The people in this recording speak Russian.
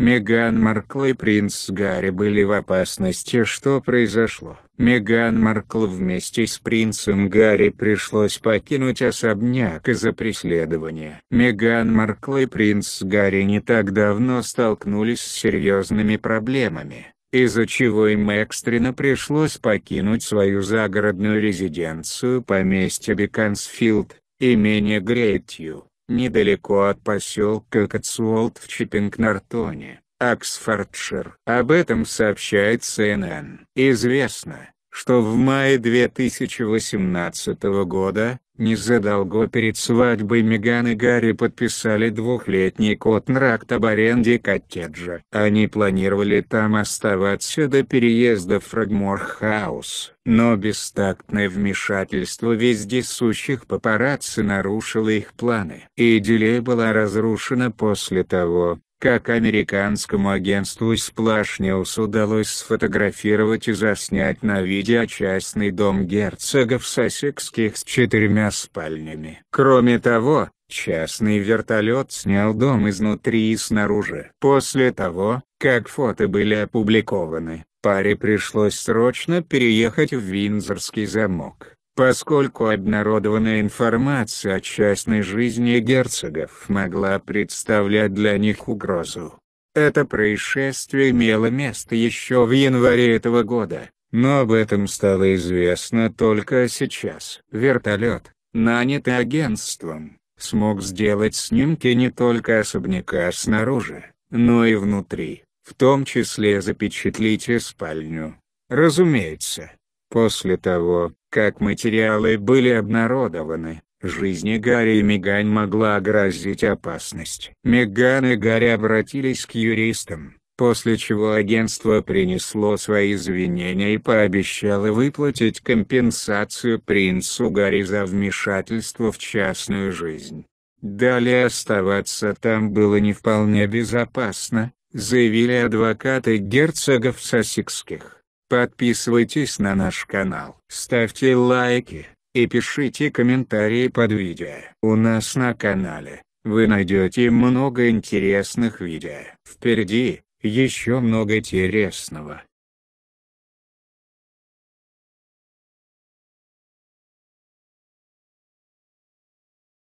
Меган Маркл и принц Гарри были в опасности. Что произошло? Меган Маркл вместе с принцем Гарри пришлось покинуть особняк из-за преследования. Меган Маркл и принц Гарри не так давно столкнулись с серьезными проблемами, из-за чего им экстренно пришлось покинуть свою загородную резиденцию поместье Беконсфилд, имение Грейтью недалеко от поселка Катсуолт в Чиппинг-Нортоне, Аксфордшир, Об этом сообщает CNN. Известно, что в мае 2018 года, незадолго перед свадьбой Меган и Гарри подписали двухлетний контракт об аренде коттеджа. Они планировали там оставаться до переезда в Фрагмор-хаус. Но бестактное вмешательство вездесущих папарацци нарушило их планы. И Идиллия была разрушена после того, как американскому агентству Splash удалось сфотографировать и заснять на видео частный дом герцогов Сассекских с четырьмя спальнями. Кроме того, частный вертолет снял дом изнутри и снаружи. После того, как фото были опубликованы, паре пришлось срочно переехать в Винзорский замок поскольку обнародованная информация о частной жизни герцогов могла представлять для них угрозу. Это происшествие имело место еще в январе этого года, но об этом стало известно только сейчас. Вертолет, нанятый агентством, смог сделать снимки не только особняка снаружи, но и внутри, в том числе запечатлите спальню. Разумеется, после того, как материалы были обнародованы, жизни Гарри и Меган могла грозить опасность. Меган и Гарри обратились к юристам, после чего агентство принесло свои извинения и пообещало выплатить компенсацию принцу Гарри за вмешательство в частную жизнь. Далее оставаться там было не вполне безопасно, заявили адвокаты герцогов сосикских. Подписывайтесь на наш канал, ставьте лайки и пишите комментарии под видео. У нас на канале вы найдете много интересных видео. Впереди еще много интересного.